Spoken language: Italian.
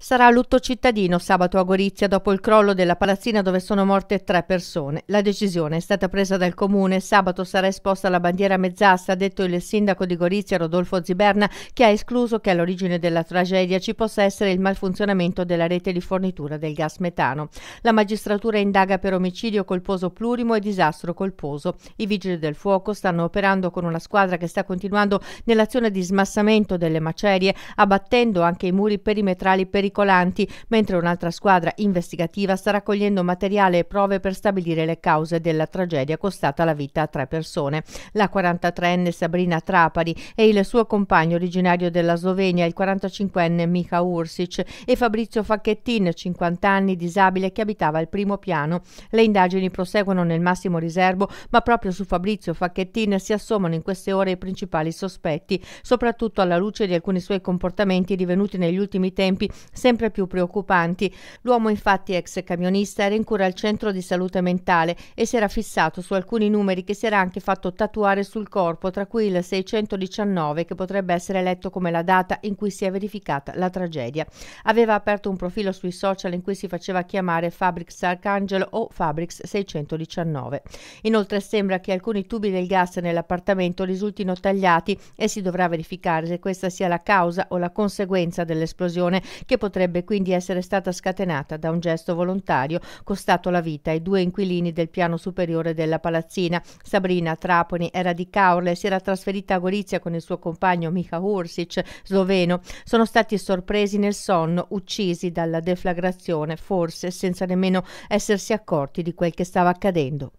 Sarà lutto cittadino sabato a Gorizia dopo il crollo della palazzina dove sono morte tre persone. La decisione è stata presa dal comune. Sabato sarà esposta la bandiera mezzassa, ha detto il sindaco di Gorizia Rodolfo Ziberna, che ha escluso che all'origine della tragedia ci possa essere il malfunzionamento della rete di fornitura del gas metano. La magistratura indaga per omicidio colposo plurimo e disastro colposo. I vigili del fuoco stanno operando con una squadra che sta continuando nell'azione di smassamento delle macerie, abbattendo anche i muri perimetrali pericolosi pericolanti, mentre un'altra squadra investigativa sta raccogliendo materiale e prove per stabilire le cause della tragedia costata la vita a tre persone. La 43enne Sabrina Trapari e il suo compagno originario della Slovenia, il 45enne Mika Ursic e Fabrizio Facchettin, 50 anni, disabile, che abitava al primo piano. Le indagini proseguono nel massimo riservo, ma proprio su Fabrizio Facchettin si assommano in queste ore i principali sospetti, soprattutto alla luce di alcuni suoi comportamenti divenuti negli ultimi tempi sempre più preoccupanti. L'uomo infatti ex camionista era in cura al centro di salute mentale e si era fissato su alcuni numeri che si era anche fatto tatuare sul corpo, tra cui il 619 che potrebbe essere letto come la data in cui si è verificata la tragedia. Aveva aperto un profilo sui social in cui si faceva chiamare Fabrix Arcangelo o Fabrix 619. Inoltre sembra che alcuni tubi del gas nell'appartamento risultino tagliati e si dovrà verificare se questa sia la causa o la conseguenza dell'esplosione che potrebbe potrebbe quindi essere stata scatenata da un gesto volontario costato la vita ai due inquilini del piano superiore della palazzina. Sabrina Traponi era di Caorle, si era trasferita a Gorizia con il suo compagno Miha Ursic, sloveno. Sono stati sorpresi nel sonno, uccisi dalla deflagrazione, forse senza nemmeno essersi accorti di quel che stava accadendo.